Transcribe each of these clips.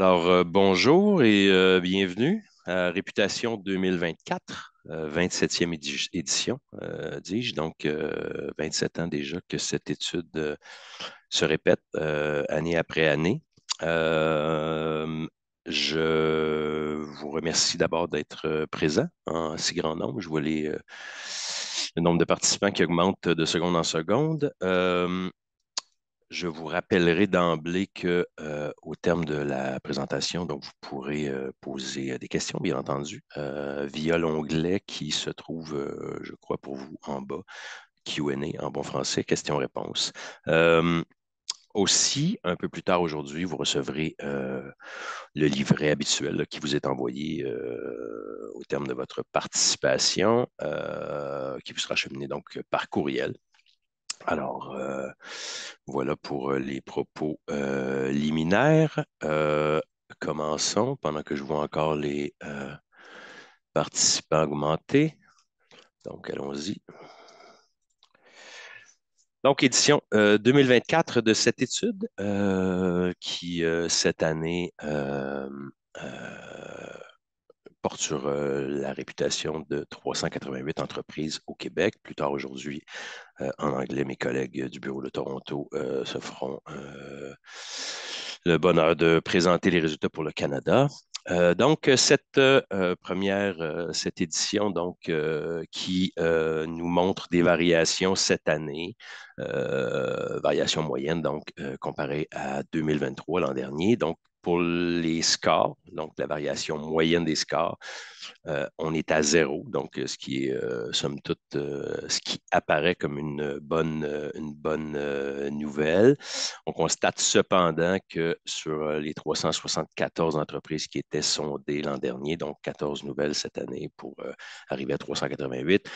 Alors, euh, bonjour et euh, bienvenue à Réputation 2024, 27e euh, édition, dis-je. Donc, 27 ans déjà que cette étude se répète année après année. je vous remercie d'abord d'être présent en si grand nombre. Je vois le nombre de participants qui augmente de seconde en seconde. Je vous rappellerai d'emblée que euh, au terme de la présentation, donc vous pourrez euh, poser euh, des questions, bien entendu, via l'onglet qui se trouve, je crois, pour vous en bas, Q&A en bon français, questions-réponses. aussi, un peu plus tard aujourd'hui, vous recevrez le livret habituel qui vous est envoyé au terme de votre participation, qui vous sera cheminé donc par courriel alors, euh, voilà pour euh, les propos euh, liminaires. commençons pendant que je vois encore les participants augmenter. Donc, allons-y. Donc, édition 2024 de cette étude qui, cette année, sur la réputation de 388 entreprises au Québec. Plus tard aujourd'hui, en anglais, mes collègues du bureau de Toronto se feront le bonheur de présenter les résultats pour le Canada. donc, cette première, cette édition donc, qui nous montre des variations cette année, variations moyennes donc comparées à 2023 l'an dernier. Donc, pour les scores, donc la variation moyenne des scores, euh, on est à zéro, donc euh, ce qui est, euh, somme toute, ce qui apparaît comme une bonne, une bonne nouvelle. On constate cependant que sur les 374 entreprises qui étaient sondées l'an dernier, donc 14 nouvelles cette année pour arriver à 388,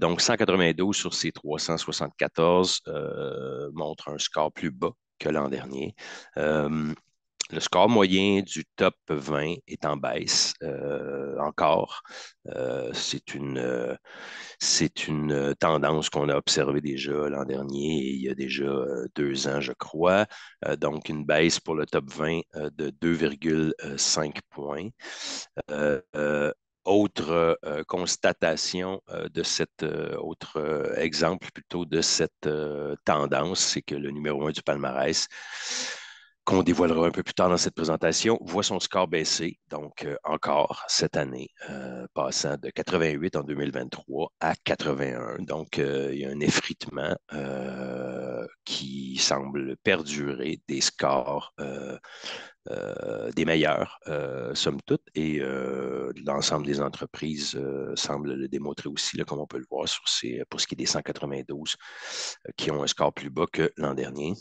donc 192 sur ces 374 montrent un score plus bas que l'an dernier. Le score moyen du top 20 est en baisse euh, encore. Euh, c'est une, euh, c'est une tendance qu'on a observée déjà l'an dernier, et il y a déjà deux ans, je crois. donc, une baisse pour le top 20 de 2,5 points. Autre constatation de cet autre exemple plutôt de cette tendance, c'est que le numéro un du palmarès qu'on dévoilera un peu plus tard dans cette présentation, voit son score baisser, donc euh, encore cette année, euh, passant de 88 en 2023 à 81. Donc, euh, il y a un effritement qui semble perdurer des scores des meilleurs, somme toute, et l'ensemble des entreprises semble le démontrer aussi, là, comme on peut le voir sur pour ce qui est des 192 qui ont un score plus bas que l'an dernier.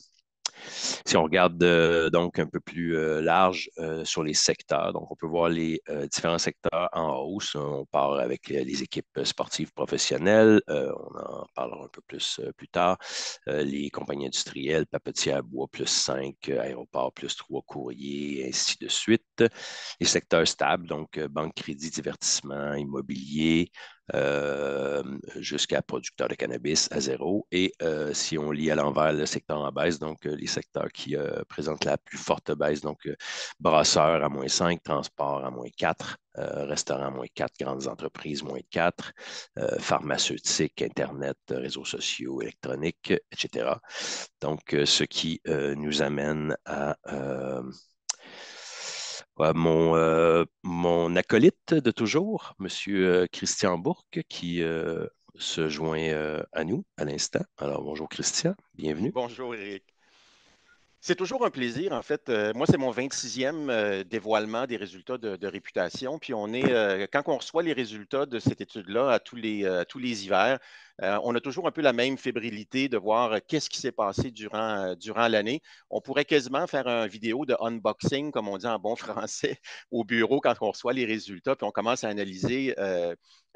Si on regarde euh, donc un peu plus euh, large euh, sur les secteurs, donc on peut voir les différents secteurs en hausse. On part avec les équipes sportives professionnelles, on en parlera un peu plus plus tard. les compagnies industrielles, à bois plus 5, aéroports plus 3, courrier ainsi de suite. Les secteurs stables, donc euh, banque, crédit, divertissement, immobilier, euh, jusqu'à producteurs de cannabis à zéro. Et euh, si on lit à l'envers le secteur en baisse, donc les secteurs qui présentent la plus forte baisse, donc brasseurs à moins 5, transport à moins 4, restaurant à moins 4, grandes entreprises moins 4, pharmaceutiques, Internet, réseaux sociaux, électroniques, etc. Donc, ce qui nous amène à euh, mon, euh, mon, acolyte de toujours, M. Euh, Christian Bourque, qui se joint à nous à l'instant. Alors, bonjour Christian, bienvenue. Bonjour Eric. C'est toujours un plaisir, en fait. moi, c'est mon 26e dévoilement des résultats de, réputation. Puis on est, quand on reçoit les résultats de cette étude-là à tous les, tous les hivers, euh, on a toujours un peu la même fébrilité de voir euh, qu'est-ce qui s'est passé durant, euh, durant l'année. On pourrait quasiment faire une vidéo de unboxing, comme on dit en bon français, au bureau quand on reçoit les résultats, puis on commence à analyser.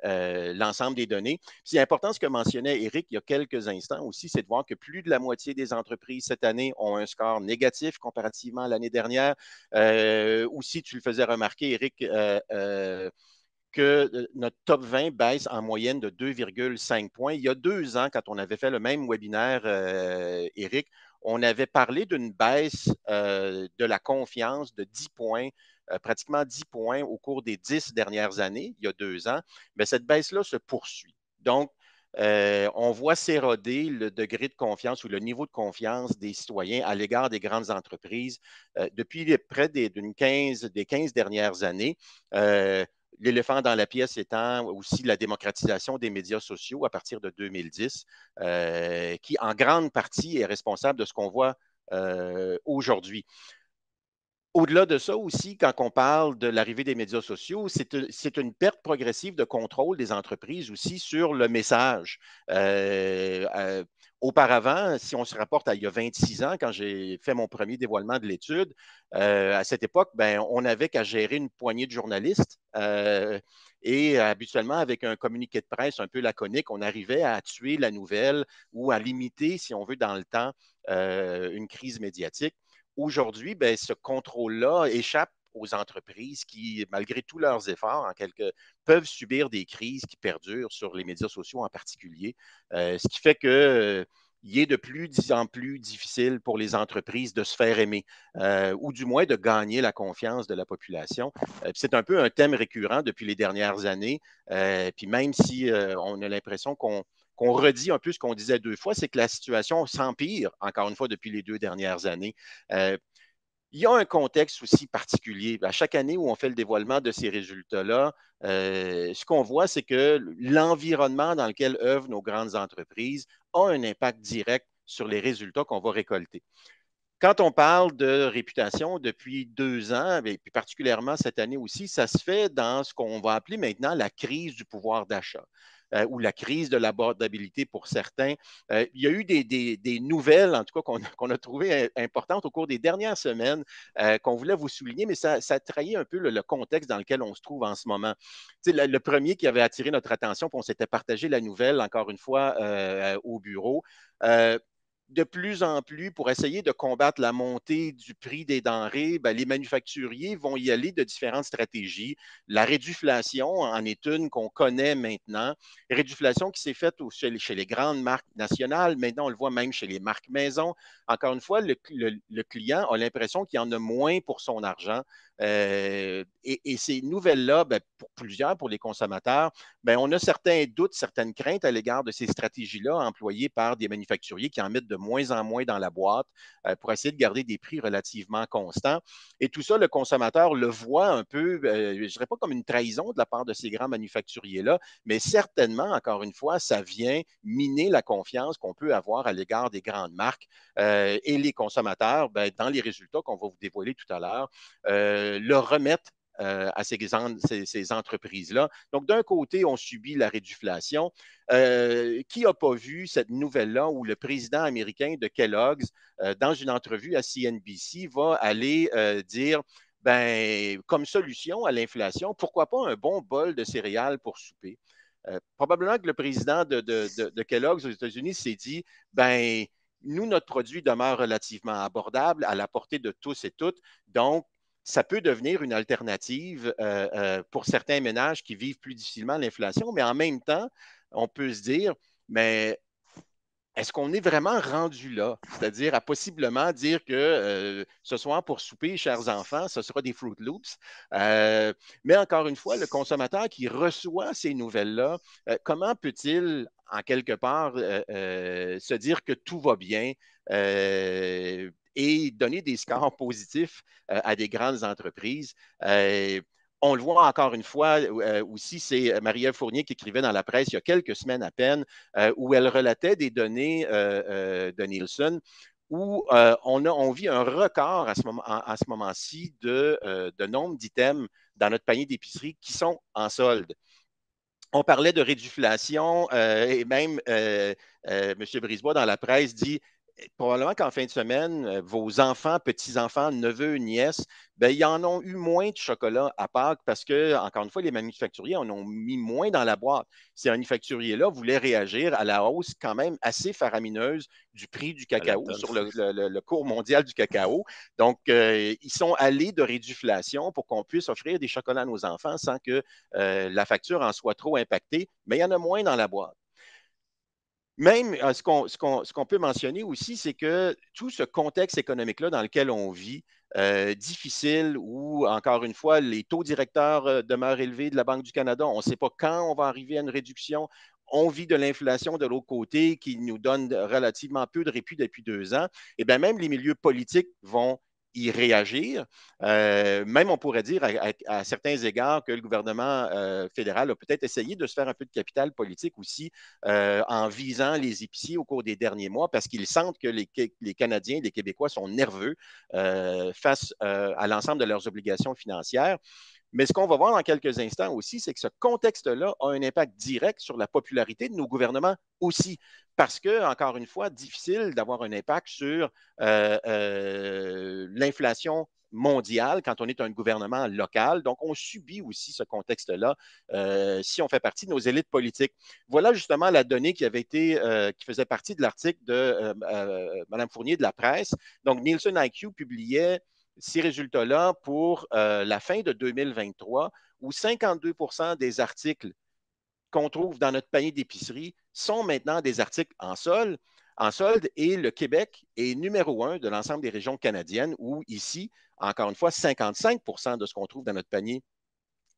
l'ensemble des données. C'est important ce que mentionnait Eric il y a quelques instants aussi, c'est de voir que plus de la moitié des entreprises cette année ont un score négatif comparativement à l'année dernière. aussi, tu le faisais remarquer, Eric que euh, notre top 20 baisse en moyenne de 2,5 points. Il y a deux ans, quand on avait fait le même webinaire, Eric, euh, on avait parlé d'une baisse euh, de la confiance de 10 points, pratiquement 10 points au cours des 10 dernières années, il y a deux ans. Mais cette baisse-là se poursuit. Donc, on voit s'éroder le degré de confiance ou le niveau de confiance des citoyens à l'égard des grandes entreprises depuis près d'une 15, des 15 dernières années. L'éléphant dans la pièce étant aussi la démocratisation des médias sociaux à partir de 2010, euh, qui en grande partie est responsable de ce qu'on voit euh, aujourd'hui. Au-delà de ça aussi, quand on parle de l'arrivée des médias sociaux, c'est euh, une perte progressive de contrôle des entreprises aussi sur le message. Auparavant, si on se rapporte à il y a 26 ans, quand j'ai fait mon premier dévoilement de l'étude, euh, à cette époque, ben, on n'avait qu'à gérer une poignée de journalistes. Euh, et habituellement, avec un communiqué de presse un peu laconique, on arrivait à tuer la nouvelle ou à limiter, si on veut, dans le temps, euh, une crise médiatique. Aujourd'hui, ben, ce contrôle-là échappe aux entreprises qui, malgré tous leurs efforts, en quelque, peuvent subir des crises qui perdurent sur les médias sociaux en particulier, euh, ce qui fait que euh, il est de plus en plus difficile pour les entreprises de se faire aimer, euh, ou du moins de gagner la confiance de la population. c'est un peu un thème récurrent depuis les dernières années. puis même si on a l'impression qu'on qu'on redit un peu ce qu'on disait deux fois, c'est que la situation s'empire, encore une fois, depuis les deux dernières années. Il y a un contexte aussi particulier. À chaque année où on fait le dévoilement de ces résultats-là, euh, ce qu'on voit, c'est que l'environnement dans lequel œuvrent nos grandes entreprises a un impact direct sur les résultats qu'on va récolter. Quand on parle de réputation depuis deux ans, et puis particulièrement cette année aussi, ça se fait dans ce qu'on va appeler maintenant la crise du pouvoir d'achat. Euh, ou la crise de l'abordabilité pour certains. Euh, il y a eu des, nouvelles, en tout cas, qu'on a trouvées importantes au cours des dernières semaines euh, qu'on voulait vous souligner, mais ça, ça trahit un peu le, contexte dans lequel on se trouve en ce moment. le, le, premier qui avait attiré notre attention, puis on s'était partagé la nouvelle, encore une fois, au bureau de plus en plus, pour essayer de combattre la montée du prix des denrées, ben, les manufacturiers vont y aller de différentes stratégies. La réduflation en est une qu'on connaît maintenant. Réduflation qui s'est faite chez les grandes marques nationales. Maintenant, on le voit même chez les marques maison. Encore une fois, le, client a l'impression qu'il en a moins pour son argent. Euh, et, ces nouvelles-là, ben, pour plusieurs, pour les consommateurs, ben, on a certains doutes, certaines craintes à l'égard de ces stratégies-là employées par des manufacturiers qui en mettent de de moins en moins dans la boîte euh, pour essayer de garder des prix relativement constants. Et tout ça, le consommateur le voit un peu, euh, je ne dirais pas comme une trahison de la part de ces grands manufacturiers-là, mais certainement, encore une fois, ça vient miner la confiance qu'on peut avoir à l'égard des grandes marques. Euh, et les consommateurs, ben, dans les résultats qu'on va vous dévoiler tout à l'heure, le remettent euh, à ces, entreprises-là. Donc, d'un côté, on subit la réduflation. Euh, qui n'a pas vu cette nouvelle-là où le président américain de Kellogg's, euh, dans une entrevue à CNBC, va aller dire ben, comme solution à l'inflation, pourquoi pas un bon bol de céréales pour souper? probablement que le président de, Kellogg's aux États-Unis s'est dit ben, nous, notre produit demeure relativement abordable, à la portée de tous et toutes. Donc, ça peut devenir une alternative euh, euh, pour certains ménages qui vivent plus difficilement l'inflation, mais en même temps, on peut se dire, mais est-ce qu'on est vraiment rendu là? C'est-à-dire à possiblement dire que euh, ce soir pour souper, chers enfants, ce sera des Fruit Loops. mais encore une fois, le consommateur qui reçoit ces nouvelles-là, comment peut-il, en quelque part, se dire que tout va bien et donner des scores positifs euh, à des grandes entreprises. Euh, on le voit encore une fois euh, aussi, c'est marie Fournier qui écrivait dans la presse il y a quelques semaines à peine, où elle relatait des données de Nielsen où on, a, vit un record à ce, moment, à ce ci de, de nombre d'items dans notre panier d'épicerie qui sont en solde. On parlait de réduflation et même M. Brisbois dans la presse dit probablement qu'en fin de semaine, euh, vos enfants, petits-enfants, neveux, nièces, ben, ils en ont eu moins de chocolat à Pâques parce que, encore une fois, les manufacturiers en ont mis moins dans la boîte. Ces manufacturiers-là voulaient réagir à la hausse quand même assez faramineuse du prix du cacao sur le, cours mondial du cacao. Donc, euh, ils sont allés de réduflation pour qu'on puisse offrir des chocolats à nos enfants sans que euh, la facture en soit trop impactée, mais il y en a moins dans la boîte. Même euh, ce qu'on peut mentionner aussi, c'est que tout ce contexte économique-là dans lequel on vit, euh, difficile, où encore une fois, les taux directeurs euh, demeurent élevés de la Banque du Canada, on ne sait pas quand on va arriver à une réduction, on vit de l'inflation de l'autre côté qui nous donne relativement peu de répit depuis deux ans, et eh bien même les milieux politiques vont y réagir. Euh, même, on pourrait dire à, certains égards que le gouvernement euh, fédéral a peut-être essayé de se faire un peu de capital politique aussi euh, en visant les épiciers au cours des derniers mois parce qu'ils sentent que les, Canadiens et les Québécois sont nerveux face à l'ensemble de leurs obligations financières. Mais ce qu'on va voir dans quelques instants aussi, c'est que ce contexte-là a un impact direct sur la popularité de nos gouvernements aussi. Parce que, encore une fois, difficile d'avoir un impact sur euh, euh, l'inflation mondiale quand on est un gouvernement local. Donc, on subit aussi ce contexte-là euh, si on fait partie de nos élites politiques. Voilà justement la donnée qui avait été, qui faisait partie de l'article de Mme Fournier de la presse. Donc, Nielsen IQ publiait ces résultats-là pour euh, la fin de 2023, où 52 des articles qu'on trouve dans notre panier d'épicerie sont maintenant des articles en solde. En solde, et le Québec est numéro un de l'ensemble des régions canadiennes, où ici, encore une fois, 55 de ce qu'on trouve dans notre panier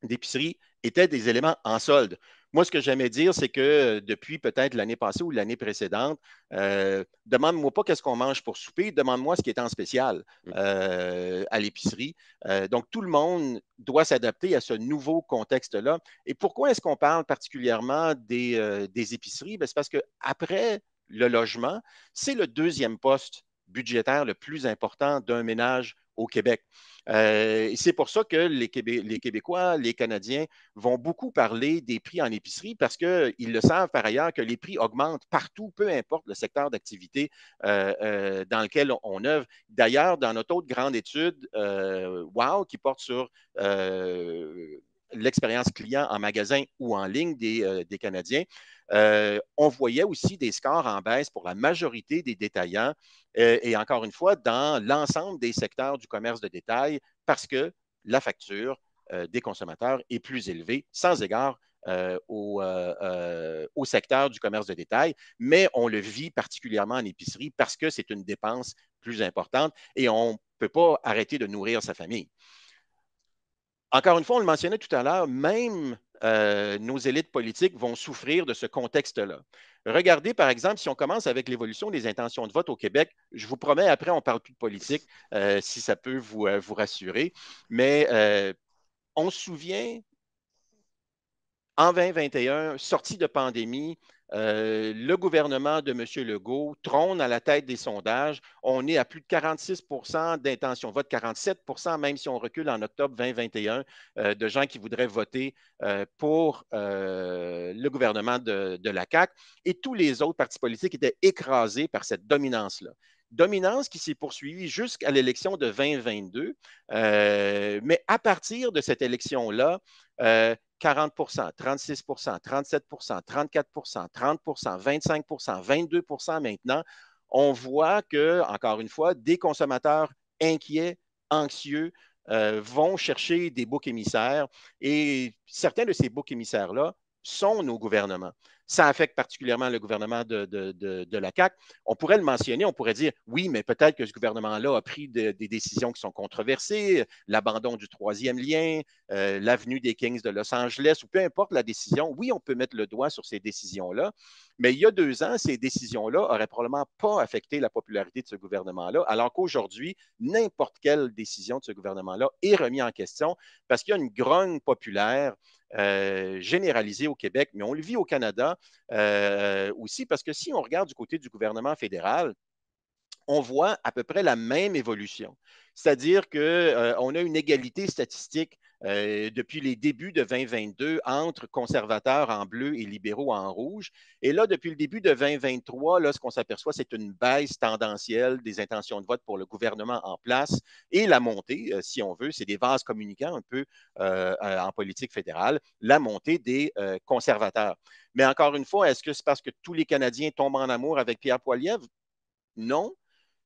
d'épicerie étaient des éléments en solde. Moi, ce que j'aimais dire, c'est que euh, depuis peut-être l'année passée ou l'année précédente, euh, demande-moi pas qu'est-ce qu'on mange pour souper, demande-moi ce qui est en spécial mm. euh, à l'épicerie. donc, tout le monde doit s'adapter à ce nouveau contexte-là. Et pourquoi est-ce qu'on parle particulièrement des, des épiceries? Ben, c'est parce qu'après le logement, c'est le deuxième poste budgétaire le plus important d'un ménage au Québec. Euh, c'est pour ça que les, les, Québécois, les Canadiens vont beaucoup parler des prix en épicerie parce qu'ils le savent par ailleurs que les prix augmentent partout, peu importe le secteur d'activité euh, euh, dans lequel on œuvre. D'ailleurs, dans notre autre grande étude, WOW, qui porte sur l'expérience client en magasin ou en ligne des, euh, Canadiens, euh, on voyait aussi des scores en baisse pour la majorité des détaillants euh, et encore une fois dans l'ensemble des secteurs du commerce de détail parce que la facture des consommateurs est plus élevée sans égard au, secteur du commerce de détail, mais on le vit particulièrement en épicerie parce que c'est une dépense plus importante et on ne peut pas arrêter de nourrir sa famille. Encore une fois, on le mentionnait tout à l'heure, même euh, nos élites politiques vont souffrir de ce contexte-là. Regardez, par exemple, si on commence avec l'évolution des intentions de vote au Québec, je vous promets, après, on parle plus de politique, euh, si ça peut vous, euh, vous rassurer, mais on se souvient, en 2021, sortie de pandémie, euh, le gouvernement de M. Legault trône à la tête des sondages. On est à plus de 46 d'intention vote, 47 même si on recule en octobre 2021, euh, de gens qui voudraient voter euh, pour le gouvernement de, de, la CAQ. Et tous les autres partis politiques étaient écrasés par cette dominance-là. Dominance qui s'est poursuivie jusqu'à l'élection de 2022. mais à partir de cette élection-là, 40 36 37 34 30 25 22 maintenant, on voit que, encore une fois, des consommateurs inquiets, anxieux, euh, vont chercher des boucs émissaires et certains de ces boucs émissaires-là sont nos gouvernements ça affecte particulièrement le gouvernement de, la CAQ. On pourrait le mentionner, on pourrait dire oui, mais peut-être que ce gouvernement-là a pris des décisions qui sont controversées, l'abandon du troisième lien, euh, l'avenue des Kings de Los Angeles, ou peu importe la décision. Oui, on peut mettre le doigt sur ces décisions-là, mais il y a deux ans, ces décisions-là n'auraient probablement pas affecté la popularité de ce gouvernement-là, alors qu'aujourd'hui, n'importe quelle décision de ce gouvernement-là est remise en question parce qu'il y a une grogne populaire euh, généralisée au Québec, mais on le vit au Canada euh, aussi, parce que si on regarde du côté du gouvernement fédéral, on voit à peu près la même évolution. C'est-à-dire qu'on euh, a une égalité statistique euh, depuis les débuts de 2022 entre conservateurs en bleu et libéraux en rouge. Et là, depuis le début de 2023, là, ce qu'on s'aperçoit, c'est une baisse tendancielle des intentions de vote pour le gouvernement en place et la montée, euh, si on veut, c'est des vases communicants un peu euh, en politique fédérale, la montée des conservateurs. Mais encore une fois, est-ce que c'est parce que tous les Canadiens tombent en amour avec Pierre Poilievre? Non.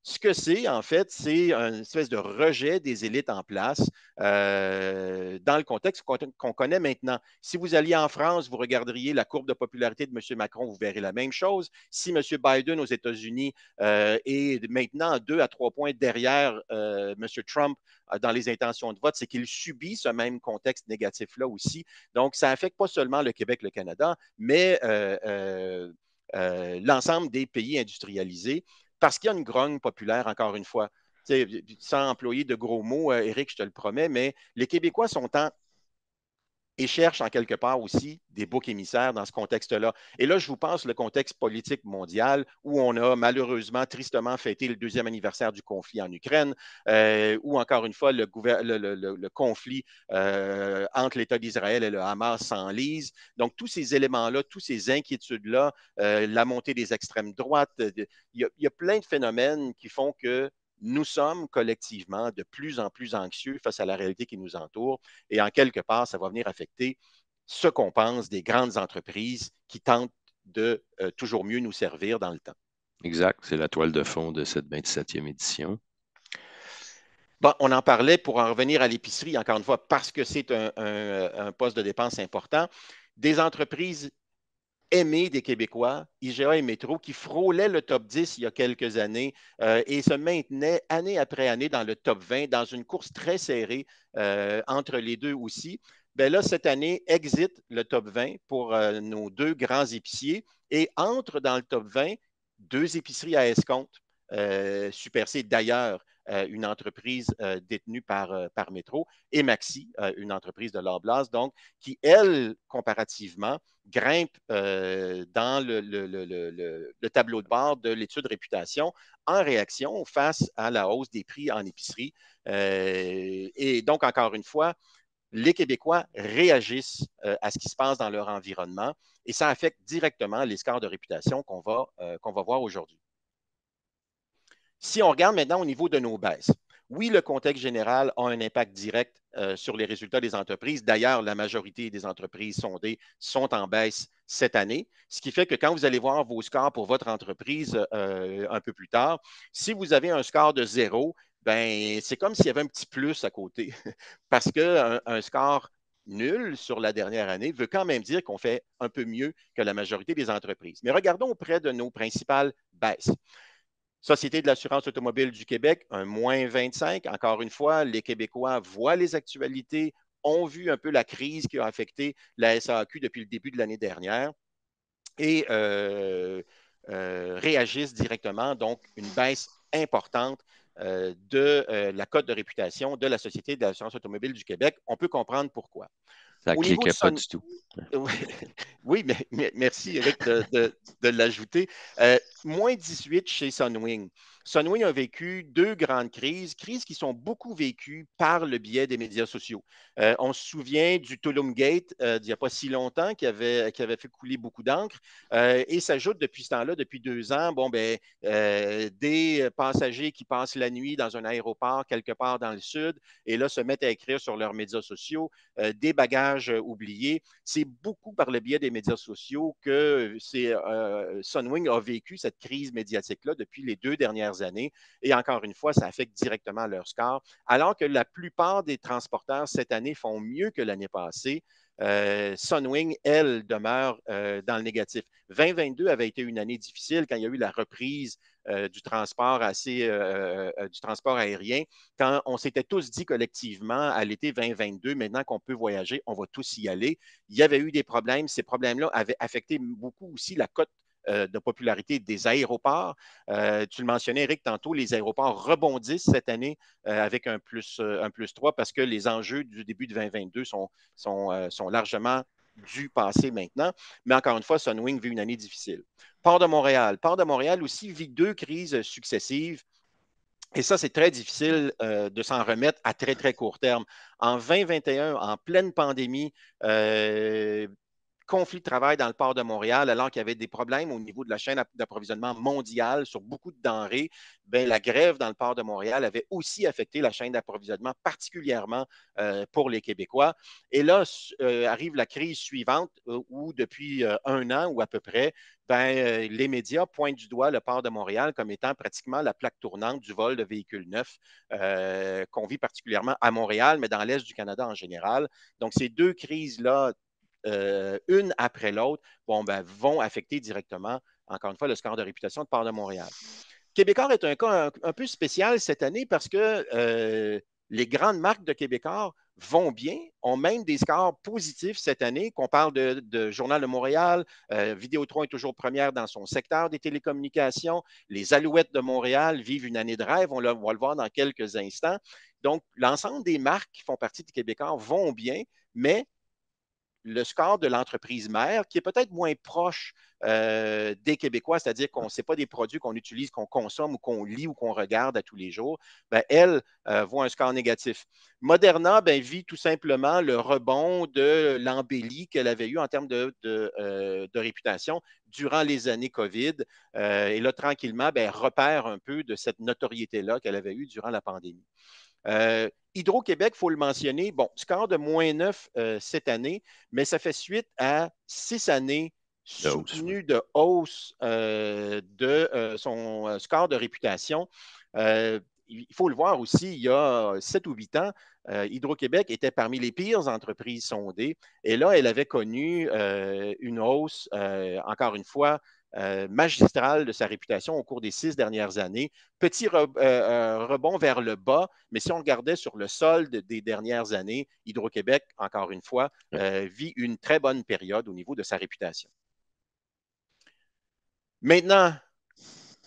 Ce que c'est, en fait, c'est une espèce de rejet des élites en place euh, dans le contexte qu'on connaît maintenant. Si vous alliez en France, vous regarderiez la courbe de popularité de M. Macron, vous verrez la même chose. Si M. Biden aux États-Unis euh, est maintenant deux à trois points derrière euh, M. Trump dans les intentions de vote, c'est qu'il subit ce même contexte négatif-là aussi. Donc, ça affecte pas seulement le Québec, le Canada, mais l'ensemble des pays industrialisés. Parce qu'il y a une grogne populaire, encore une fois. sans employer de gros mots, Eric, euh, je te le promets, mais les Québécois sont en et cherche en quelque part aussi des boucs émissaires dans ce contexte-là. Et là, je vous pense le contexte politique mondial où on a malheureusement, tristement fêté le deuxième anniversaire du conflit en Ukraine, euh, où encore une fois, le, conflit euh, entre l'État d'Israël et le Hamas s'enlise. Donc, tous ces éléments-là, toutes ces inquiétudes-là, euh, la montée des extrêmes droites, euh, il y, a plein de phénomènes qui font que nous sommes collectivement de plus en plus anxieux face à la réalité qui nous entoure et en quelque part, ça va venir affecter ce qu'on pense des grandes entreprises qui tentent de euh, toujours mieux nous servir dans le temps. Exact, c'est la toile de fond de cette 27e édition. Bon, on en parlait pour en revenir à l'épicerie, encore une fois, parce que c'est un, euh, poste de dépense important. Des entreprises aimé des Québécois, IGA et Métro, qui frôlaient le top 10 il y a quelques années euh, et se maintenaient année après année dans le top 20, dans une course très serrée euh, entre les deux aussi. Bien là, cette année, exit le top 20 pour euh, nos deux grands épiciers et entre dans le top 20 deux épiceries à escompte, Super C d'ailleurs, euh, une entreprise euh, détenue par, euh, par Métro, et Maxi, une entreprise de Loblaws, donc, qui, elle, comparativement, grimpe dans le, tableau de bord de l'étude réputation en réaction face à la hausse des prix en épicerie. et donc, encore une fois, les Québécois réagissent à ce qui se passe dans leur environnement et ça affecte directement les scores de réputation qu'on va, qu'on va voir aujourd'hui. Si on regarde maintenant au niveau de nos baisses, oui, le contexte général a un impact direct euh, sur les résultats des entreprises. D'ailleurs, la majorité des entreprises sondées sont en baisse cette année, ce qui fait que quand vous allez voir vos scores pour votre entreprise euh, un peu plus tard, si vous avez un score de zéro, ben, c'est comme s'il y avait un petit plus à côté, parce qu'un un score nul sur la dernière année veut quand même dire qu'on fait un peu mieux que la majorité des entreprises. Mais regardons auprès de nos principales baisses. Société de l'assurance automobile du Québec, un moins 25. Encore une fois, les Québécois voient les actualités, ont vu un peu la crise qui a affecté la SAQ depuis le début de l'année dernière et euh, euh, réagissent directement. Donc, une baisse importante euh, de la cote de réputation de la Société de l'assurance automobile du Québec. On peut comprendre pourquoi. Ça ne cliquait pas du tout. Oui, mais, merci Eric de, l'ajouter. Euh, moins 18 chez Sunwing. Sunwing a vécu deux grandes crises, crises qui sont beaucoup vécues par le biais des médias sociaux. Euh, on se souvient du Tulum Gate il euh, d'il n'y a pas si longtemps qui avait, qui avait fait couler beaucoup d'encre euh, et s'ajoute depuis ce temps-là, depuis deux ans, bon, ben, des passagers qui passent la nuit dans un aéroport quelque part dans le sud et là se mettent à écrire sur leurs médias sociaux des bagages oubliés. C'est beaucoup par le biais des médias sociaux que Sunwing a vécu cette crise médiatique-là depuis les deux dernières années. Et encore une fois, ça affecte directement leur score. Alors que la plupart des transporteurs cette année font mieux que l'année passée, euh, Sunwing, elle, demeure euh, dans le négatif. 2022 avait été une année difficile quand il y a eu la reprise euh, du, transport assez, du transport aérien, quand on s'était tous dit collectivement à l'été 2022, maintenant qu'on peut voyager, on va tous y aller. Il y avait eu des problèmes. Ces problèmes-là avaient affecté beaucoup aussi la cote euh, de popularité des aéroports. Euh, tu le mentionnais, Eric, tantôt, les aéroports rebondissent cette année euh, avec un plus, un 3 parce que les enjeux du début de 2022 sont, largement du passé maintenant. Mais encore une fois, Sunwing vit une année difficile. Port de Montréal. Port de Montréal aussi vit deux crises successives. Et ça, c'est très difficile de s'en remettre à très, très court terme. En 2021, en pleine pandémie, conflit de travail dans le port de Montréal, alors qu'il y avait des problèmes au niveau de la chaîne d'approvisionnement mondiale sur beaucoup de denrées, bien, la grève dans le port de Montréal avait aussi affecté la chaîne d'approvisionnement, particulièrement euh, pour les Québécois. Et là euh, arrive la crise suivante euh, où, depuis un an ou à peu près, bien, les médias pointent du doigt le port de Montréal comme étant pratiquement la plaque tournante du vol de véhicules neufs qu'on vit particulièrement à Montréal, mais dans l'Est du Canada en général. Donc, ces deux crises-là euh, une après l'autre, ben, vont affecter directement, encore une fois, le score de réputation de part de Montréal. Québécois est un cas un, peu spécial cette année parce que euh, les grandes marques de Québécois vont bien, ont même des scores positifs cette année, qu'on parle de, Journal de Montréal, euh, Vidéotron est toujours première dans son secteur des télécommunications, les Alouettes de Montréal vivent une année de rêve, on, va le voir dans quelques instants. Donc, l'ensemble des marques qui font partie de Québécois vont bien, mais le score de l'entreprise mère, qui est peut-être moins proche euh, des Québécois, c'est-à-dire qu'on ne sait pas des produits qu'on utilise, qu'on consomme ou qu'on lit ou qu'on regarde à tous les jours, ben, elle euh, voit un score négatif. Moderna ben, vit tout simplement le rebond de l'embellie qu'elle avait eu en termes de, euh, réputation durant les années COVID. et là, tranquillement, elle ben, repère un peu de cette notoriété-là qu'elle avait eue durant la pandémie. Euh, Hydro-Québec, il faut le mentionner, bon, score de moins 9 euh, cette année, mais ça fait suite à six années soutenues de hausse de euh, son score de réputation. il faut le voir aussi, il y a sept ou huit ans, Hydro-Québec était parmi les pires entreprises sondées. Et là, elle avait connu une hausse, encore une fois, euh, magistral de sa réputation au cours des six dernières années. Petit euh, euh, rebond vers le bas, mais si on gardait sur le solde des dernières années, Hydro-Québec, encore une fois, vit une très bonne période au niveau de sa réputation. Maintenant,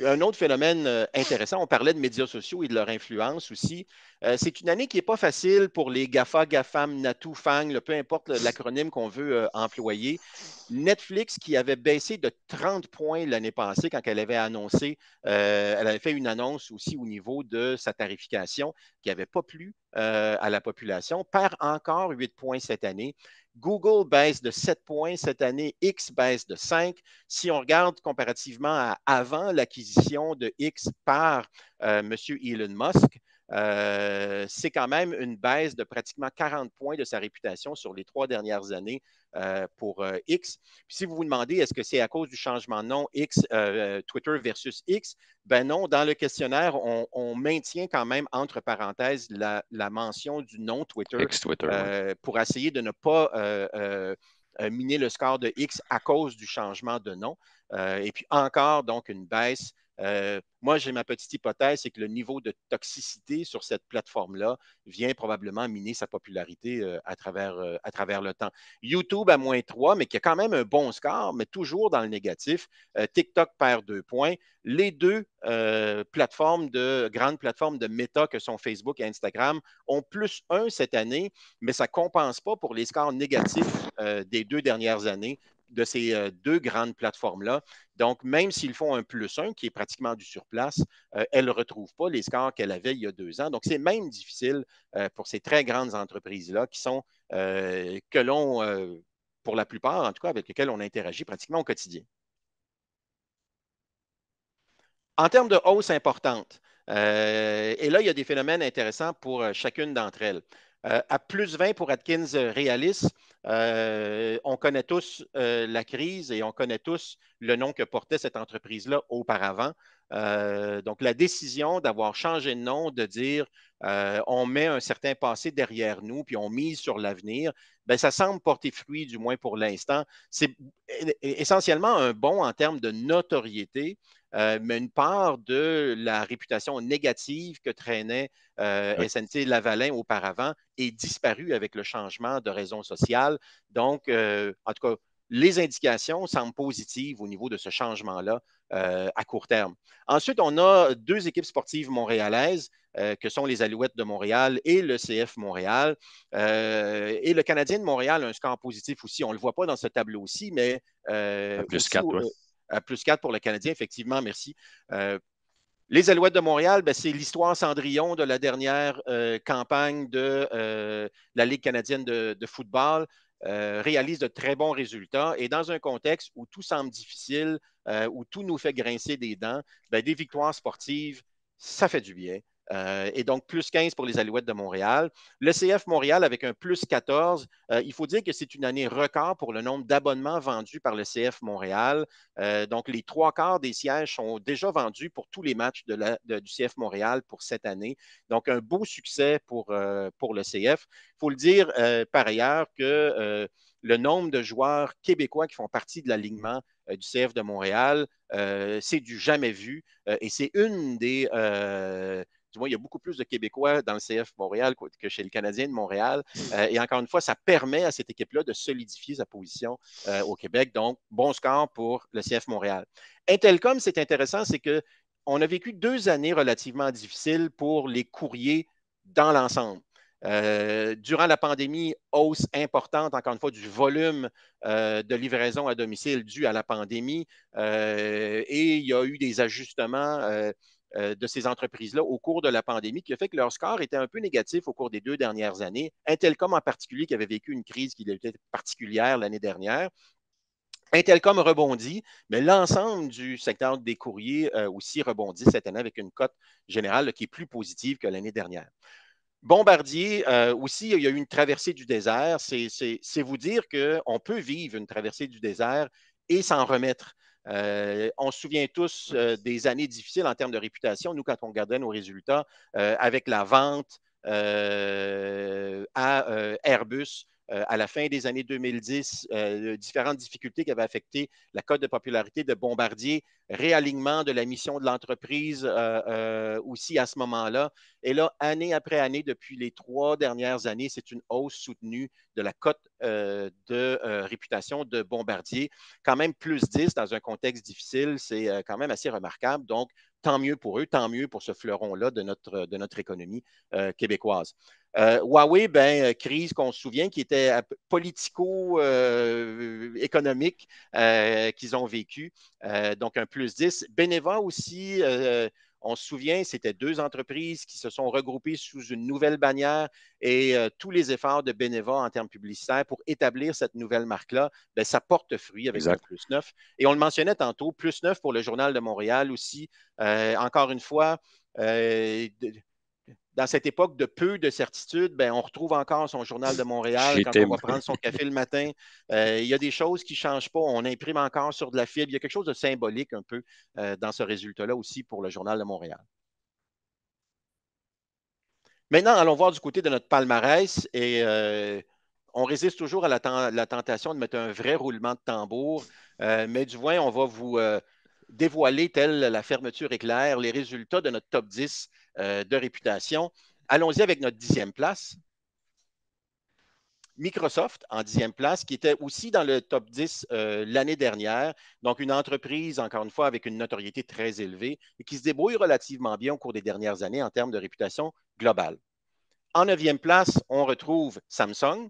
un autre phénomène euh, intéressant, on parlait de médias sociaux et de leur influence aussi. Euh, c'est une année qui n'est pas facile pour les GAFA, GAFAM, NATO, FANG, peu importe l'acronyme qu'on veut euh, employer. Netflix, qui avait baissé de 30 points l'année passée quand elle avait annoncé, elle avait fait une annonce aussi au niveau de sa tarification qui n'avait pas plu à la population, perd encore 8 points cette année. Google baisse de 7 points cette année, X baisse de 5. Si on regarde comparativement à avant l'acquisition de X par euh, M. Elon Musk, euh, c'est quand même une baisse de pratiquement 40 points de sa réputation sur les trois dernières années euh, pour euh, X. Puis si vous vous demandez est-ce que c'est à cause du changement de nom X, Twitter versus X, ben non, dans le questionnaire, on, maintient quand même entre parenthèses la, mention du nom Twitter, pour essayer de ne pas miner le score de X à cause du changement de nom. et puis encore donc une baisse euh, moi, j'ai ma petite hypothèse, c'est que le niveau de toxicité sur cette plateforme-là vient probablement miner sa popularité euh, euh, à, travers, le temps. YouTube à moins 3, mais qui a quand même un bon score, mais toujours dans le négatif. TikTok perd 2 points. Les deux plateformes de grandes plateformes de méta que sont Facebook et Instagram ont plus 1 cette année, mais ça ne compense pas pour les scores négatifs des deux dernières années de ces deux grandes plateformes-là. Donc, même s'ils font un plus un qui est pratiquement du surplace, euh, elle ne retrouve pas les scores qu'elle avait il y a deux ans. Donc, c'est même difficile euh, pour ces très grandes entreprises-là qui sont, euh, que l'on, pour la plupart, en tout cas, avec lesquelles on interagit pratiquement au quotidien. En termes de hausse importante, et là, il y a des phénomènes intéressants pour chacune d'entre elles. Euh, à plus 20 pour Atkins euh, Realis, euh, on connaît tous la crise et on connaît tous le nom que portait cette entreprise-là auparavant. donc, la décision d'avoir changé de nom, de dire on met un certain passé derrière nous puis on mise sur l'avenir, ben, ça semble porter fruit, du moins pour l'instant. C'est essentiellement un bon en termes de notoriété. Euh, mais une part de la réputation négative que traînait euh, SNC Lavalin auparavant est disparue avec le changement de raison sociale. Donc, euh, en tout cas, les indications semblent positives au niveau de ce changement-là euh, à court terme. Ensuite, on a deux équipes sportives montréalaises, que sont les Alouettes de Montréal et le CF Montréal. et le Canadien de Montréal a un score positif aussi. On ne le voit pas dans ce tableau-ci, mais... plus euh, plus 4 pour le Canadien, effectivement, merci. Euh, les Alouettes de Montréal, ben, c'est l'histoire Cendrillon de la dernière euh, campagne de la Ligue canadienne de, football. réalise de très bons résultats et dans un contexte où tout semble difficile, où tout nous fait grincer des dents, ben, des victoires sportives, ça fait du bien. Euh, et donc, plus 15 pour les Alouettes de Montréal. Le CF Montréal avec un plus 14. Euh, il faut dire que c'est une année record pour le nombre d'abonnements vendus par le CF Montréal. Euh, donc, les trois quarts des sièges sont déjà vendus pour tous les matchs du CF Montréal pour cette année. Donc, un beau succès pour, pour le CF. Il faut le dire par ailleurs que le nombre de joueurs québécois qui font partie de l'alignement du CF de Montréal, c'est du jamais vu et c'est une des du il y a beaucoup plus de Québécois dans le CF Montréal que chez le Canadien de Montréal. Mm. Euh, et encore une fois, ça permet à cette équipe-là de solidifier sa position euh, au Québec. Donc, bon score pour le CF Montréal. Intelcom, c'est intéressant, c'est qu'on a vécu deux années relativement difficiles pour les courriers dans l'ensemble. Euh, durant la pandémie, hausse importante, encore une fois, du volume de livraison à domicile dû à la pandémie. et il y a eu des ajustements euh, de ces entreprises-là au cours de la pandémie, qui a fait que leur score était un peu négatif au cours des deux dernières années. Intelcom en particulier, qui avait vécu une crise qui était particulière l'année dernière, Intelcom rebondit, mais l'ensemble du secteur des courriers euh, aussi rebondit cette année avec une cote générale qui est plus positive que l'année dernière. Bombardier, euh, aussi, il y a eu une traversée du désert. C'est vous dire qu'on peut vivre une traversée du désert et s'en remettre. Euh, on se souvient tous euh, des années difficiles en termes de réputation. Nous, quand on regardait nos résultats euh, avec la vente à Airbus, euh, à la fin des années 2010, euh, différentes difficultés qui avaient affecté la cote de popularité de Bombardier, réalignement de la mission de l'entreprise euh, aussi à ce moment-là. Et là, année après année, depuis les trois dernières années, c'est une hausse soutenue de la cote de réputation de Bombardier. Quand même plus 10 dans un contexte difficile, c'est quand même assez remarquable. Donc, tant mieux pour eux, tant mieux pour ce fleuron-là de notre, économie québécoise. Euh, Huawei, ben, euh, crise qu'on se souvient, qui était politico-économique euh, qu'ils ont vécu, donc un plus 10. Beneva aussi, on se souvient, c'était deux entreprises qui se sont regroupées sous une nouvelle bannière et tous les efforts de Beneva en termes publicitaires pour établir cette nouvelle marque-là, ben, ça porte fruit avec un plus 9. Et on le mentionnait tantôt, plus 9 pour le Journal de Montréal aussi. encore une fois, dans cette époque de peu de certitude, ben, on retrouve encore son journal de Montréal quand on va prendre son café le matin. Euh, il y a des choses qui ne changent pas. On imprime encore sur de la fibre. Il y a quelque chose de symbolique un peu euh, dans ce résultat-là aussi pour le journal de Montréal. Maintenant, allons voir du côté de notre palmarès et euh, on résiste toujours à la, tentation de mettre un vrai roulement de tambour, mais du moins, on va vous dévoiler, telle la fermeture éclair, les résultats de notre top 10 euh, de réputation. Allons-y avec notre dixième place. Microsoft en dixième place, qui était aussi dans le top 10 euh, l'année dernière. Donc, une entreprise, encore une fois, avec une notoriété très élevée et qui se débrouille relativement bien au cours des dernières années en termes de réputation globale. En neuvième place, on retrouve Samsung,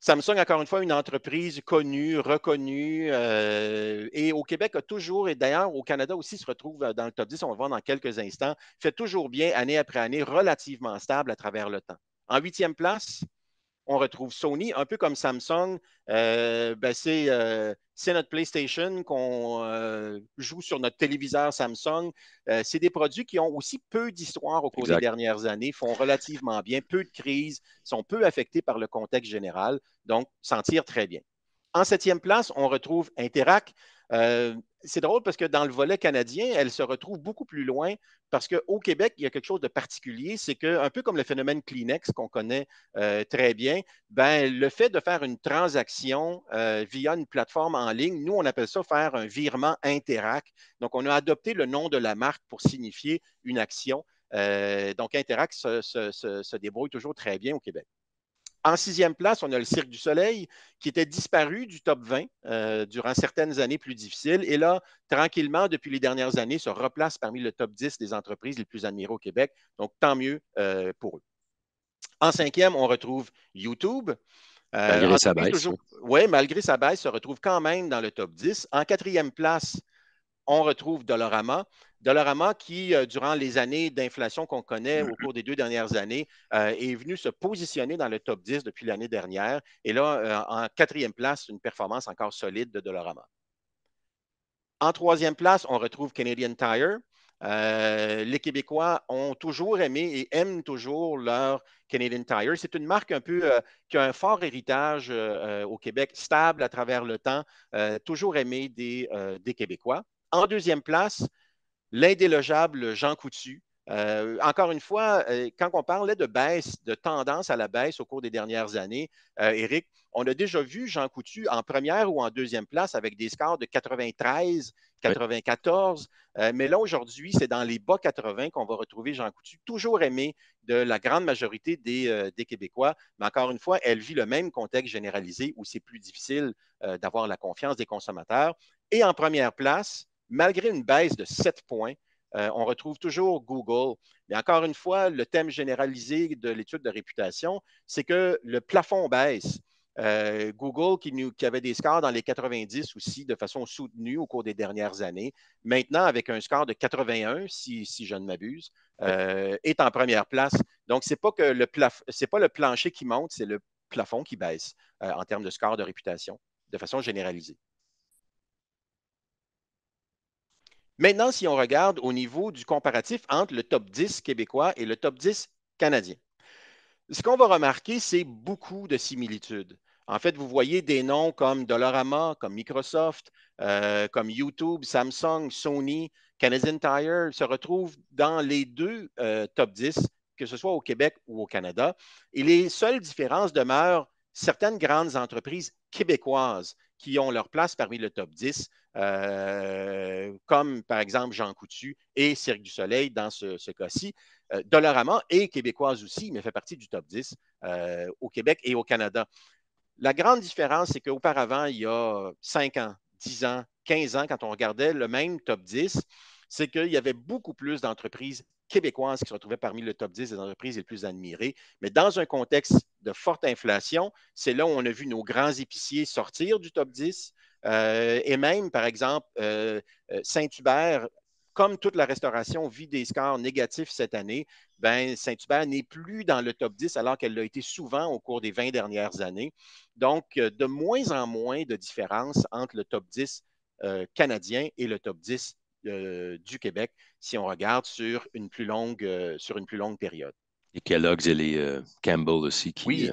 Samsung, encore une fois, une entreprise connue, reconnue, euh, et au Québec a toujours, et d'ailleurs au Canada aussi se retrouve euh, dans le top 10, on va voir dans quelques instants, fait toujours bien année après année, relativement stable à travers le temps. En huitième place, on retrouve Sony, un peu comme Samsung. Euh, ben, euh, c'est, notre PlayStation qu'on euh, joue sur notre téléviseur Samsung. c'est des produits qui ont aussi peu d'histoire au cours des dernières années, font relativement bien, peu de crises, sont peu affectés par le contexte général, donc sentir très bien. En septième place, on retrouve Interac. Euh, c'est drôle parce que dans le volet canadien, elle se retrouve beaucoup plus loin parce qu'au Québec, il y a quelque chose de particulier, c'est que, un peu comme le phénomène Kleenex qu'on connaît euh, très bien, ben, le fait de faire une transaction euh, via une plateforme en ligne, nous, on appelle ça faire un virement Interac. Donc, on a adopté le nom de la marque pour signifier une action. donc, Interac se débrouille toujours très bien au Québec. En sixième place, on a le Cirque du Soleil qui était disparu du top 20 euh, durant certaines années plus difficiles. Et là, tranquillement, depuis les dernières années, se replace parmi le top 10 des entreprises les plus admirées au Québec. Donc, tant mieux euh, pour eux. En cinquième, on retrouve YouTube. Euh, malgré sa baisse. Oui, malgré sa baisse, se retrouve quand même dans le top 10. En quatrième place, on retrouve Dolorama. Dollarama, qui, euh, durant les années d'inflation qu'on connaît au cours des deux dernières années, euh, est venu se positionner dans le top 10 depuis l'année dernière. Et là, euh, en quatrième place, une performance encore solide de Dollarama. En troisième place, on retrouve Canadian Tire. les Québécois ont toujours aimé et aiment toujours leur Canadian Tire. C'est une marque un peu qui a un fort héritage au Québec, stable à travers le temps, toujours aimée des Québécois. En deuxième place, l'indélogeable Jean Coutu. Euh, encore une fois, euh, quand on parlait de baisse, de tendance à la baisse au cours des dernières années, euh, Eric, on a déjà vu Jean Coutu en première ou en deuxième place avec des scores de 93, 94. Euh, mais là, aujourd'hui, c'est dans les bas 80 qu'on va retrouver Jean Coutu, toujours aimé de la grande majorité des, Québécois. Mais encore une fois, elle vit le même contexte généralisé où c'est plus difficile d'avoir la confiance des consommateurs. Et en première place, malgré une baisse de 7 points, euh, on retrouve toujours Google. Mais encore une fois, le thème généralisé de l'étude de réputation, c'est que le plafond baisse. Euh, Google, qui, avait des scores dans les 90 aussi de façon soutenue au cours des dernières années, maintenant avec un score de 81, si, je ne m'abuse, euh, est en première place. Donc, ce n'est pas, le pas le plancher qui monte, c'est le plafond qui baisse en termes de score de réputation, de façon généralisée. Maintenant, si on regarde au niveau du comparatif entre le top 10 québécois et le top 10 canadien, ce qu'on va remarquer, c'est beaucoup de similitudes. En fait, vous voyez des noms comme Dollarama, comme Microsoft, euh, comme YouTube, Samsung, Sony, Canadian Tire se retrouvent dans les deux euh, top 10, que ce soit au Québec ou au Canada. Et les seules différences demeurent certaines grandes entreprises québécoises qui ont leur place parmi le top 10, euh, comme par exemple Jean Coutu et Cirque du Soleil dans ce, cas-ci. Euh, Dolorama est québécoise aussi, mais fait partie du top 10 euh, au Québec et au Canada. La grande différence, c'est qu'auparavant, il y a 5 ans, 10 ans, 15 ans, quand on regardait le même top 10, c'est qu'il y avait beaucoup plus d'entreprises Québécoise qui se retrouvait parmi le top 10 des entreprises les plus admirées. Mais dans un contexte de forte inflation, c'est là où on a vu nos grands épiciers sortir du top 10. Euh, et même, par exemple, euh, euh, Saint-Hubert, comme toute la restauration vit des scores négatifs cette année, ben Saint-Hubert n'est plus dans le top 10 alors qu'elle l'a été souvent au cours des 20 dernières années. Donc, de moins en moins de différence entre le top 10 canadien et le top 10 euh, du Québec si on regarde sur une plus longue, euh, sur une plus longue période. Et Kellogg's et les euh, Campbell aussi qui.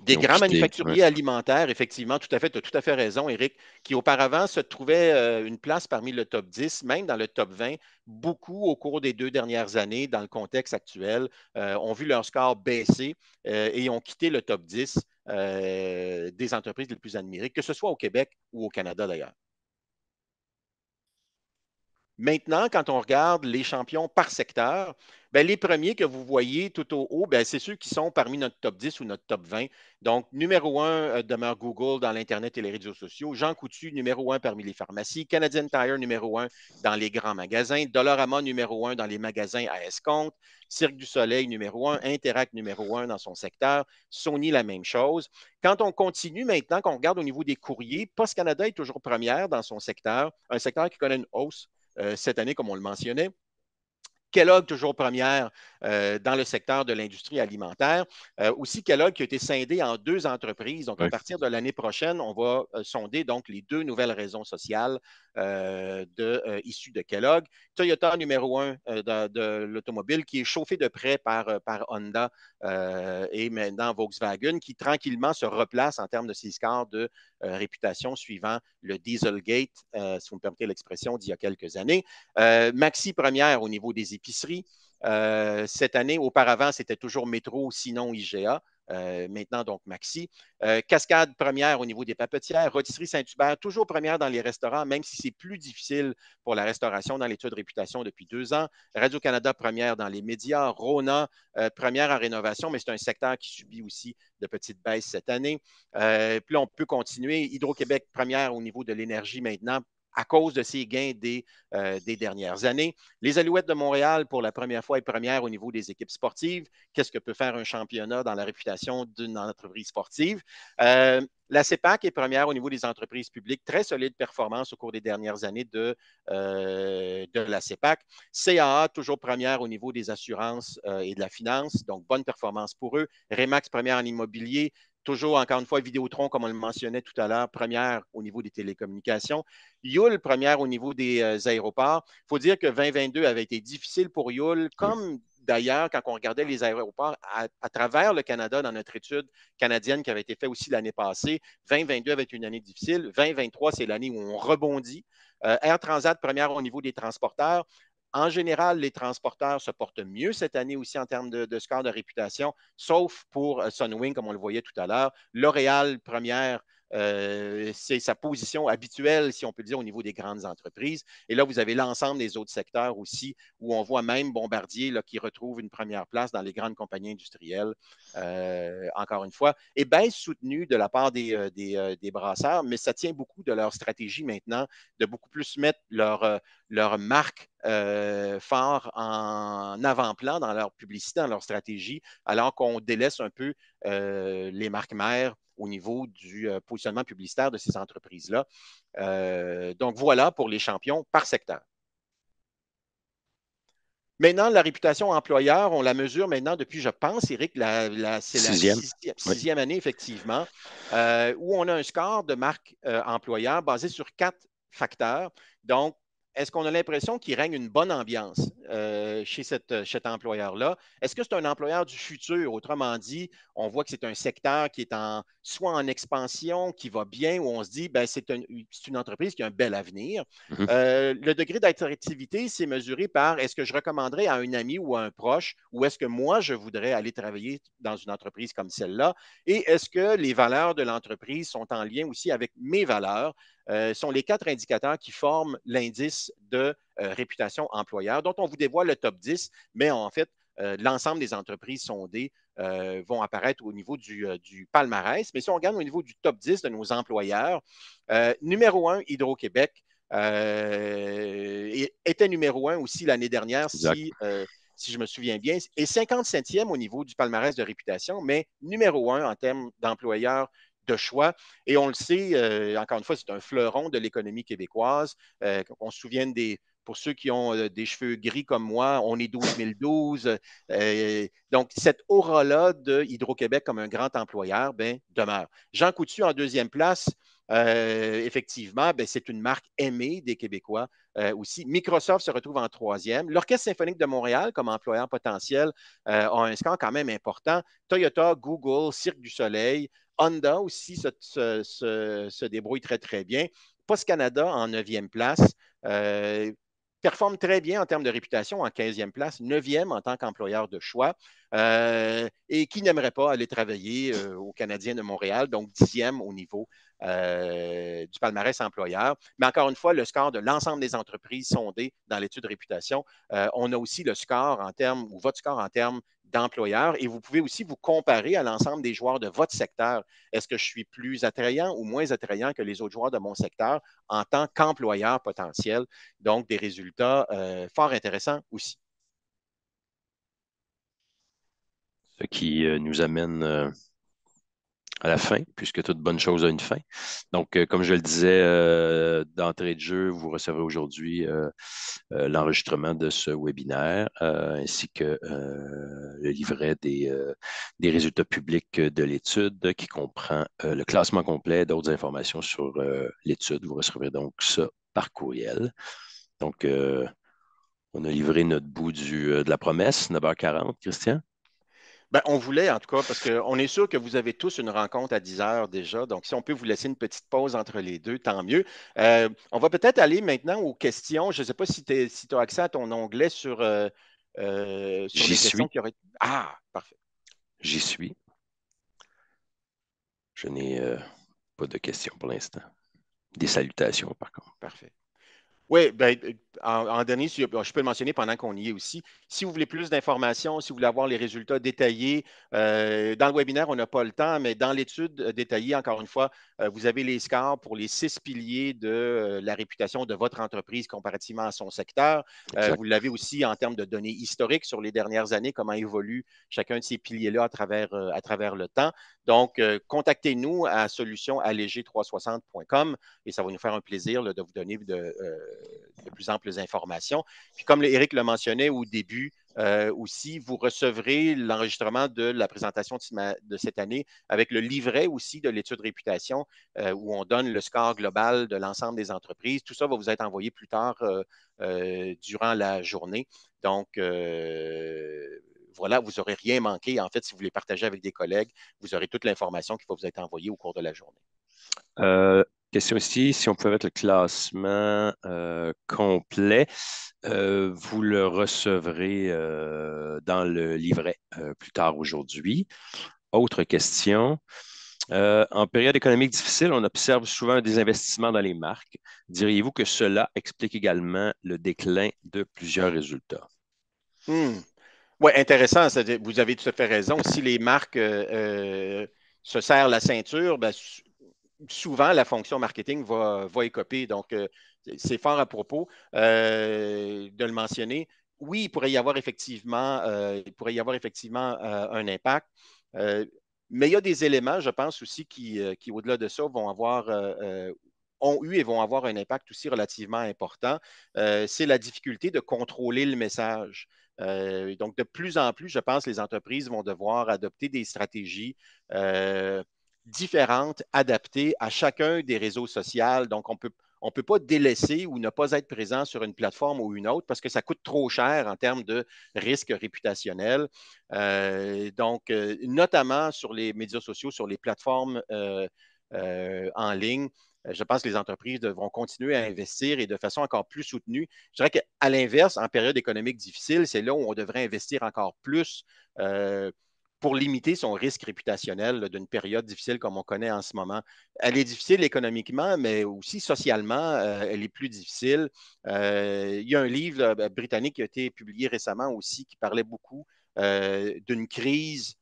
Des grands manufacturiers alimentaires, effectivement, tout à fait, tu as tout à fait raison, Eric, qui auparavant se trouvaient une place parmi le top 10, même dans le top 20, beaucoup au cours des deux dernières années, dans le contexte actuel, ont vu leur score baisser et ont quitté le top 10 des entreprises les plus admirées, que ce soit au Québec ou au Canada d'ailleurs. Maintenant, quand on regarde les champions par secteur, ben, les premiers que vous voyez tout au haut, ben, c'est ceux qui sont parmi notre top 10 ou notre top 20. Donc, numéro un euh, demeure Google dans l'Internet et les réseaux sociaux. Jean Coutu, numéro un parmi les pharmacies. Canadian Tire, numéro un dans les grands magasins. Dollarama, numéro un dans les magasins à escompte. Cirque du Soleil, numéro un. Interact, numéro un dans son secteur. Sony, la même chose. Quand on continue maintenant, qu'on regarde au niveau des courriers, Post Canada est toujours première dans son secteur, un secteur qui connaît une hausse euh, cette année, comme on le mentionnait. Kellogg, toujours première, euh, dans le secteur de l'industrie alimentaire. Euh, aussi, Kellogg qui a été scindé en deux entreprises. Donc, à partir de l'année prochaine, on va euh, sonder donc les deux nouvelles raisons sociales de, issues de Kellogg. Toyota numéro un de, l'automobile qui est chauffé de près par, par Honda et maintenant Volkswagen qui tranquillement se replace en termes de ses scores de réputation suivant le Dieselgate, si vous me permettez l'expression, d'il y a quelques années. Maxi première au niveau des épiceries. Euh, cette année, auparavant, c'était toujours Métro, sinon IGA. Euh, maintenant, donc Maxi. Euh, cascade première au niveau des papetières. Rotisserie Saint-Hubert, toujours première dans les restaurants, même si c'est plus difficile pour la restauration dans l'étude de réputation depuis deux ans. Radio-Canada, première dans les médias. Rona, première en rénovation, mais c'est un secteur qui subit aussi de petites baisses cette année. puis on peut continuer. Hydro-Québec, première au niveau de l'énergie maintenant, à cause de ces gains euh, des, dernières années. Les Alouettes de Montréal, pour la première fois, est première au niveau des équipes sportives. Qu'est-ce que peut faire un championnat dans la réputation d'une entreprise sportive? Euh, la CEPAC est première au niveau des entreprises publiques. Très solide performance au cours des dernières années de, euh, de la CEPAC. CAA, toujours première au niveau des assurances et de la finance. Donc, bonne performance pour eux. Remax, première en immobilier. Toujours, encore une fois, Vidéotron, comme on le mentionnait tout à l'heure, première au niveau des télécommunications. Yule, première au niveau des euh, aéroports. Il faut dire que 2022 avait été difficile pour Yule, comme d'ailleurs quand on regardait les aéroports à, travers le Canada dans notre étude canadienne qui avait été faite aussi l'année passée. 2022 avait été une année difficile. 2023, c'est l'année où on rebondit. Euh, Air Transat, première au niveau des transporteurs. En général, les transporteurs se portent mieux cette année aussi en termes de, score de réputation, sauf pour euh, Sunwing, comme on le voyait tout à l'heure. L'Oréal, première, euh, c'est sa position habituelle, si on peut dire, au niveau des grandes entreprises. Et là, vous avez l'ensemble des autres secteurs aussi, où on voit même Bombardier qui retrouve une première place dans les grandes compagnies industrielles, euh, encore une fois, et bien soutenu de la part des, des, brasseurs, mais ça tient beaucoup de leur stratégie maintenant de beaucoup plus mettre leur, leur marque euh, en avant-plan dans leur publicité, dans leur stratégie, alors qu'on délaisse un peu euh, les marques mères au niveau du euh, positionnement publicitaire de ces entreprises-là. Euh, donc voilà pour les champions par secteur. Maintenant, la réputation employeur, on la mesure maintenant depuis, je pense, Eric, la, la c'est la sixième, année, effectivement, où on a un score de marque employeur basé sur quatre facteurs. Donc, est-ce qu'on a l'impression qu'il règne une bonne ambiance euh, chez euh, cet employeur-là? Est-ce que c'est un employeur du futur? Autrement dit, on voit que c'est un secteur qui est en, soit en expansion, qui va bien, où on se dit, ben, c'est une entreprise qui a un bel avenir. Mm-hmm. Euh, le degré d'attractivité, c'est mesuré par est-ce que je recommanderais à un ami ou à un proche, ou est-ce que moi, je voudrais aller travailler dans une entreprise comme celle-là? Et est-ce que les valeurs de l'entreprise sont en lien aussi avec mes valeurs? Euh, sont les quatre indicateurs qui forment l'indice de euh, réputation employeur, dont on vous dévoile le top 10, mais en fait, euh, l'ensemble des entreprises sondées vont apparaître au niveau du, palmarès. Mais si on regarde au niveau du top 10 de nos employeurs, numéro 1, Hydro-Québec était numéro 1 aussi l'année dernière, si, je me souviens bien, et 57e au niveau du palmarès de réputation, mais numéro 1 en termes d'employeurs de choix. Et on le sait, euh, encore une fois, c'est un fleuron de l'économie québécoise. Euh, on se souvient des. Pour ceux qui ont euh, des cheveux gris comme moi, on est 12 donc, cette aura-là de Hydro-Québec comme un grand employeur ben, demeure. Jean Coutu en deuxième place. effectivement, ben, c'est une marque aimée des Québécois aussi. Microsoft se retrouve en troisième. L'Orchestre symphonique de Montréal, comme employeur potentiel, a un score quand même important. Toyota, Google, Cirque du Soleil, Honda aussi se, débrouille très, très bien. Post Canada en 9e place. Euh, performe très bien en termes de réputation en 15e place, 9e en tant qu'employeur de choix. Euh, et qui n'aimerait pas aller travailler euh, aux Canadiens de Montréal, donc 10e au niveau du palmarès employeur. Mais encore une fois, le score de l'ensemble des entreprises sondées dans l'étude réputation, on a aussi le score en termes, ou votre score en termes d'employeurs et vous pouvez aussi vous comparer à l'ensemble des joueurs de votre secteur. Est-ce que je suis plus attrayant ou moins attrayant que les autres joueurs de mon secteur en tant qu'employeur potentiel? Donc, des résultats euh, fort intéressants aussi. Ce qui euh, nous amène euh, à la fin, puisque toute bonne chose a une fin. Donc, euh, comme je le disais euh, d'entrée de jeu, vous recevrez aujourd'hui euh, l'enregistrement de ce webinaire ainsi que le livret des, résultats publics de l'étude qui comprend le classement complet d'autres informations sur l'étude. Vous recevrez donc ça par courriel. Donc, on a livré notre bout du, de la promesse, 9h40, Christian. Ben, on voulait, en tout cas, parce qu'on est sûr que vous avez tous une rencontre à 10 heures déjà. Donc, si on peut vous laisser une petite pause entre les deux, tant mieux. Euh, on va peut-être aller maintenant aux questions. Je ne sais pas si tu as accès à ton onglet sur, euh, euh les questions suis. Ah, parfait. J'y suis. Je n'ai euh, pas de questions pour l'instant. Des salutations, par contre. Parfait. Oui, ben, en, dernier, ben, je peux le mentionner pendant qu'on y est aussi. Si vous voulez plus d'informations, si vous voulez avoir les résultats détaillés, euh, dans le webinaire, on n'a pas le temps, mais dans l'étude euh, détaillée, encore une fois, euh, vous avez les scores pour les six piliers de la réputation de votre entreprise comparativement à son secteur. vous l'avez aussi en termes de données historiques sur les dernières années, comment évolue chacun de ces piliers-là à travers, à travers le temps. Donc, contactez-nous à solutionallégé360.com et ça va nous faire un plaisir de vous donner de, de plus en plus plus Puis comme Eric le mentionnait au début, euh, aussi, vous recevrez l'enregistrement de la présentation de, cette année avec le livret aussi de l'étude réputation euh, où on donne le score global de l'ensemble des entreprises. Tout ça va vous être envoyé plus tard euh, durant la journée. Donc, voilà, vous n'aurez rien manqué. En fait, si vous voulez partager avec des collègues, vous aurez toute l'information qui va vous être envoyée au cours de la journée. Question ici, si on pouvait mettre le classement euh, complet, euh, vous le recevrez euh, dans le livret plus tard aujourd'hui. Autre question. en période économique difficile, on observe souvent des investissements dans les marques. Diriez-vous que cela explique également le déclin de plusieurs résultats? Hmm. Oui, intéressant. Vous avez tout à fait raison. Si les marques se serrent la ceinture, bien, souvent, la fonction marketing va, va écoper. Donc, euh, c'est fort à propos euh, de le mentionner. Oui, il pourrait y avoir effectivement, euh, pourrait y avoir effectivement un impact. mais il y a des éléments, je pense aussi, qui, au-delà de ça, vont avoir, ont eu et vont avoir un impact aussi relativement important. c'est la difficulté de contrôler le message. donc, de plus en plus, je pense, les entreprises vont devoir adopter des stratégies différentes, adaptées à chacun des réseaux sociaux. Donc, on peut, on peut pas délaisser ou ne pas être présent sur une plateforme ou une autre parce que ça coûte trop cher en termes de risque réputationnel. Euh, donc, euh, notamment sur les médias sociaux, sur les plateformes euh, en ligne, je pense que les entreprises devront continuer à investir et de façon encore plus soutenue. Je dirais qu'à l'inverse, en période économique difficile, c'est là où on devrait investir encore plus pour limiter son risque réputationnel d'une période difficile comme on connaît en ce moment. Elle est difficile économiquement, mais aussi socialement, euh, elle est plus difficile. Euh, il y a un livre britannique qui a été publié récemment aussi qui parlait beaucoup euh, d'une crise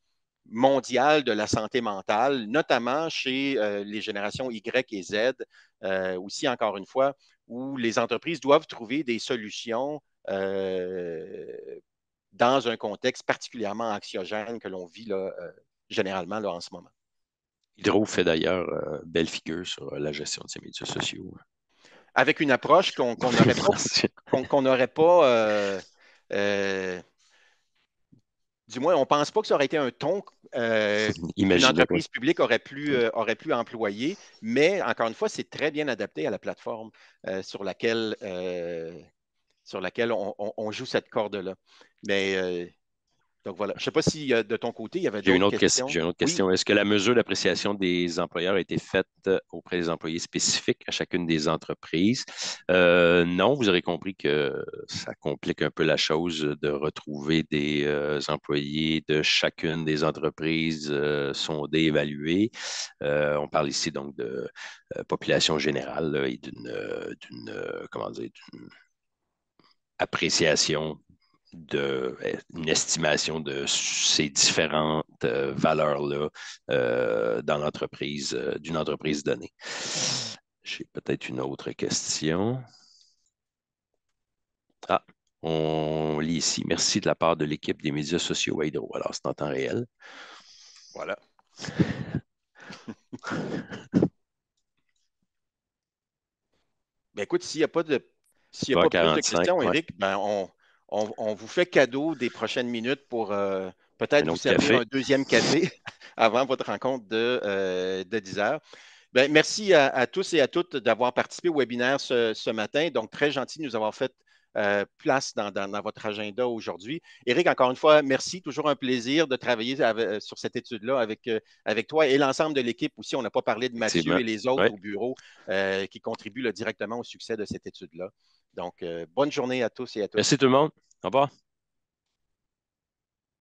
mondiale de la santé mentale, notamment chez les générations Y et Z, aussi encore une fois, où les entreprises doivent trouver des solutions euh, dans un contexte particulièrement anxiogène que l'on vit euh, généralement en ce moment. Hydro fait d'ailleurs euh, belle figure sur euh, la gestion de ces médias sociaux. Hein. Avec une approche qu'on n'aurait pas, du moins, on ne pense pas que ça aurait été un ton euh, qu'une entreprise publique aurait pu, employer, mais encore une fois, c'est très bien adapté à la plateforme sur laquelle sur laquelle on, joue cette corde-là. Mais euh, donc voilà. Je ne sais pas si euh, de ton côté, il y avait une autre question. J'ai une autre question. Est-ce que la mesure d'appréciation des employeurs a été faite euh, auprès des employés spécifiques à chacune des entreprises? non, vous aurez compris que ça complique un peu la chose de retrouver des employés de chacune des entreprises sont sondées, évaluées. on parle ici donc de population générale et d'une, comment dire, d'une appréciation, de, euh, une estimation de ces différentes euh, valeurs-là euh, dans l'entreprise, d'une entreprise donnée. J'ai peut-être une autre question. Ah, on lit ici. Merci de la part de l'équipe des médias sociaux Hydro. Alors, c'est en temps réel. Voilà. Ben, écoute, s'il n'y a pas de s'il n'y a pas plus de questions, Eric, ben, on, vous fait cadeau des prochaines minutes pour euh, peut-être vous servir un deuxième café avant votre rencontre de, 10 euh, heures. Ben, merci à, tous et à toutes d'avoir participé au webinaire ce, matin. Donc, très gentil de nous avoir fait euh, place dans, votre agenda aujourd'hui. Eric, encore une fois, merci. Toujours un plaisir de travailler sur cette étude-là avec, avec toi et l'ensemble de l'équipe aussi. On n'a pas parlé de Mathieu et les autres au bureau qui contribuent directement au succès de cette étude-là. Donc, euh, bonne journée à tous et à toutes. Merci tout le monde. Au revoir.